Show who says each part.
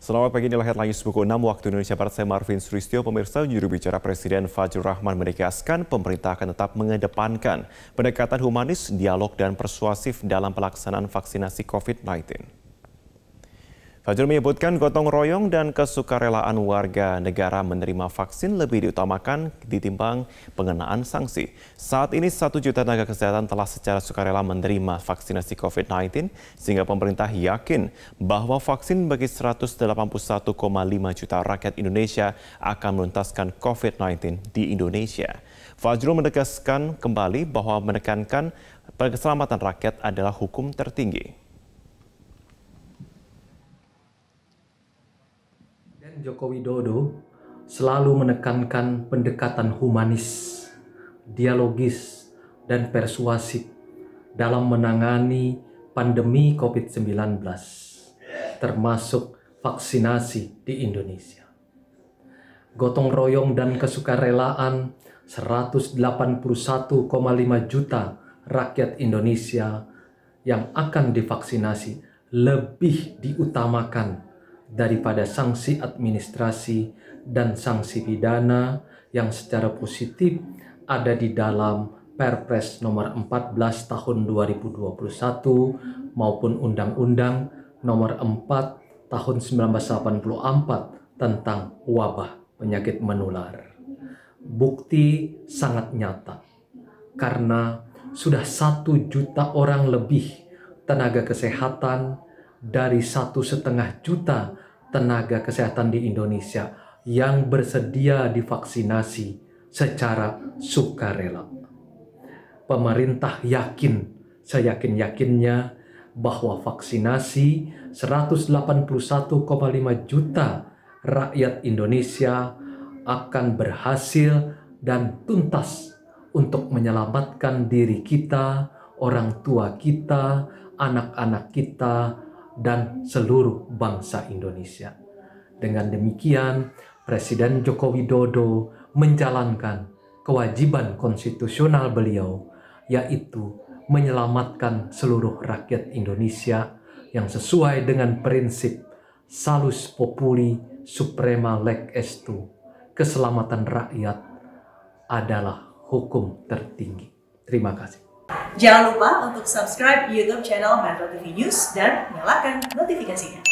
Speaker 1: Selamat pagi, inilah headline news pukul 6 waktu Indonesia Barat. Saya Marvin Suristyo. Pemirsa, juru bicara Presiden Fajrul Rahman menegaskan pemerintah akan tetap mengedepankan pendekatan humanis, dialog, dan persuasif dalam pelaksanaan vaksinasi COVID-19. Fajrul menyebutkan gotong royong dan kesukarelaan warga negara menerima vaksin lebih diutamakan ditimbang pengenaan sanksi. Saat ini satu juta tenaga kesehatan telah secara sukarela menerima vaksinasi COVID-19 sehingga pemerintah yakin bahwa vaksin bagi 181,5 juta rakyat Indonesia akan menuntaskan COVID-19 di Indonesia. Fajrul menegaskan kembali bahwa menekankan keselamatan rakyat adalah hukum tertinggi.
Speaker 2: Joko Widodo selalu menekankan pendekatan humanis, dialogis, dan persuasif dalam menangani pandemi COVID-19, termasuk vaksinasi di Indonesia. Gotong royong dan kesukarelaan 181,5 juta rakyat Indonesia yang akan divaksinasi lebih diutamakan daripada sanksi administrasi dan sanksi pidana yang secara positif ada di dalam Perpres nomor 14 tahun 2021 maupun Undang-Undang nomor 4 tahun 1984 tentang wabah penyakit menular. Bukti sangat nyata karena sudah satu juta orang lebih tenaga kesehatan dari satu setengah juta tenaga kesehatan di Indonesia yang bersedia divaksinasi secara sukarela. Pemerintah yakin, saya yakin-yakinnya bahwa vaksinasi 181,5 juta rakyat Indonesia akan berhasil dan tuntas untuk menyelamatkan diri kita, orang tua kita, anak-anak kita, dan seluruh bangsa Indonesia. Dengan demikian, Presiden Joko Widodo menjalankan kewajiban konstitusional beliau, yaitu menyelamatkan seluruh rakyat Indonesia yang sesuai dengan prinsip salus populi suprema lex estu, keselamatan rakyat adalah hukum tertinggi. Terima kasih. Jangan lupa untuk subscribe YouTube channel Metro TV News dan nyalakan notifikasinya.